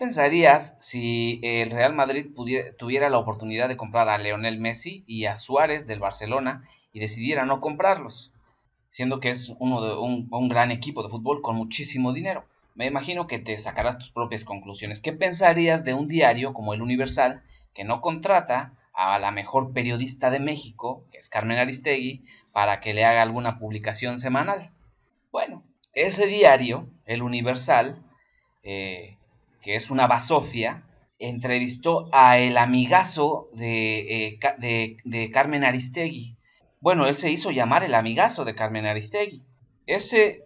pensarías si el Real Madrid tuviera la oportunidad de comprar a Leonel Messi y a Suárez del Barcelona y decidiera no comprarlos? Siendo que es un, un gran equipo de fútbol con muchísimo dinero. Me imagino que te sacarás tus propias conclusiones. ¿Qué pensarías de un diario como El Universal que no contrata a la mejor periodista de México, que es Carmen Aristegui, para que le haga alguna publicación semanal? Bueno, ese diario, El Universal, eh, que es una basofia, entrevistó a el amigazo eh, de, Carmen Aristegui. Bueno, él se hizo llamar el amigazo de Carmen Aristegui. Ese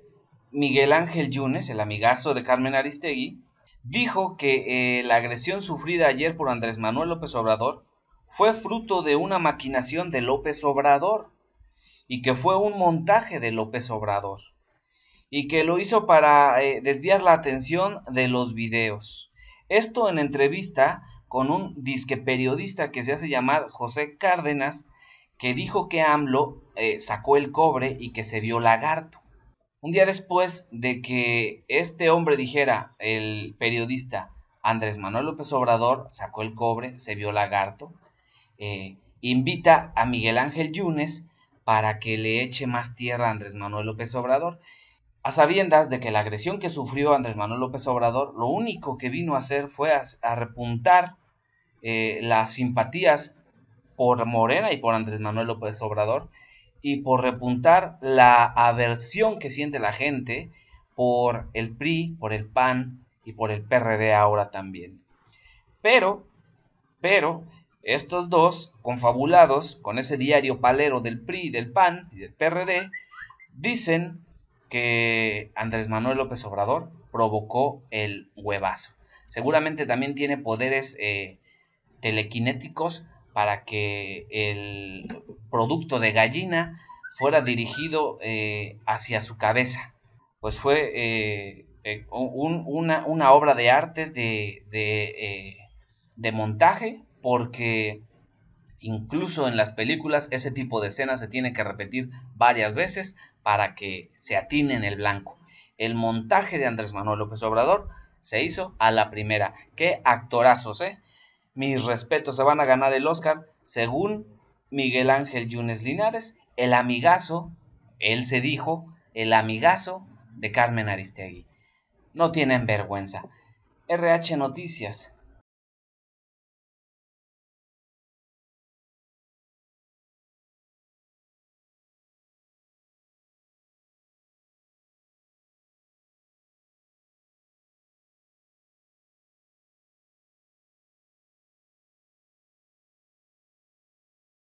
Miguel Ángel Yunes, el amigazo de Carmen Aristegui, dijo que eh, la agresión sufrida ayer por Andrés Manuel López Obrador fue fruto de una maquinación de López Obrador y que fue un montaje de López Obrador y que lo hizo para eh, desviar la atención de los videos. Esto en entrevista con un disque periodista que se hace llamar José Cárdenas, que dijo que AMLO eh, sacó el cobre y que se vio lagarto. Un día después de que este hombre dijera, el periodista Andrés Manuel López Obrador sacó el cobre, se vio lagarto, eh, invita a Miguel Ángel Yunes para que le eche más tierra a Andrés Manuel López Obrador a sabiendas de que la agresión que sufrió Andrés Manuel López Obrador lo único que vino a hacer fue a, repuntar eh, las simpatías por Morena y por Andrés Manuel López Obrador y por repuntar la aversión que siente la gente por el PRI, por el PAN y por el PRD ahora también. Pero, pero, estos dos, confabulados con ese diario palero del PRI, del PAN y del PRD, dicen que Andrés Manuel López Obrador provocó el huevazo. Seguramente también tiene poderes eh, telequinéticos para que el producto de gallina fuera dirigido eh, hacia su cabeza. Pues fue eh, una, obra de arte de montaje porque Incluso en las películas ese tipo de escenas se tiene que repetir varias veces para que se atine en el blanco. El montaje de Andrés Manuel López Obrador se hizo a la primera. Qué actorazos, ¿eh? Mis respetos, se van a ganar el Oscar según Miguel Ángel Yunes Linares, el amigazo, él se dijo, el amigazo de Carmen Aristegui. No tienen vergüenza. RH Noticias,